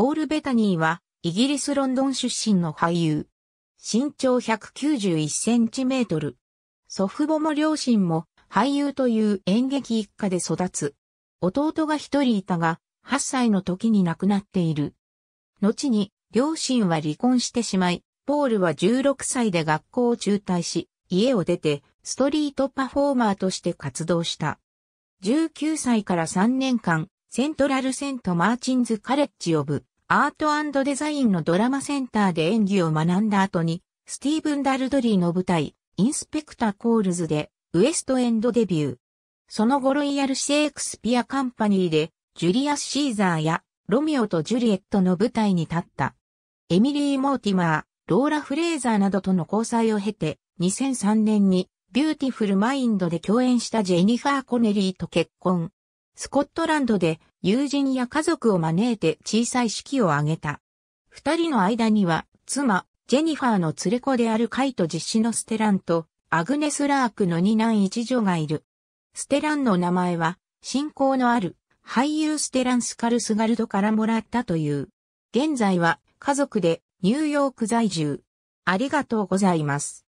ポール・ベタニーは、イギリス・ロンドン出身の俳優。身長191センチメートル。祖父母も両親も俳優という演劇一家で育つ。弟が一人いたが、8歳の時に亡くなっている。後に、両親は離婚してしまい、ポールは16歳で学校を中退し、家を出て、ストリートパフォーマーとして活動した。19歳から3年間、セントラルセントマーチンズカレッジオブアートデザインのドラマセンターで演技を学んだ後に、スティーブン・ダルドリーの舞台、インスペクター・コールズで、ウエストエンドデビュー。その後ロイヤル・シェイクスピア・カンパニーで、ジュリアス・シーザーや、ロミオとジュリエットの舞台に立った。エミリー・モーティマー、ローラ・フレーザーなどとの交際を経て、2003年に、ビューティフル・マインドで共演したジェニファー・コネリーと結婚。スコットランドで友人や家族を招いて小さい式を挙げた。二人の間には、妻、ジェニファーの連れ子であるカイト実子のステランと、アグネス・ラークの二男一女がいる。ステランの名前は、信仰のある俳優ステランスカルスガルドからもらったという。現在は家族でニューヨーク在住。ありがとうございます。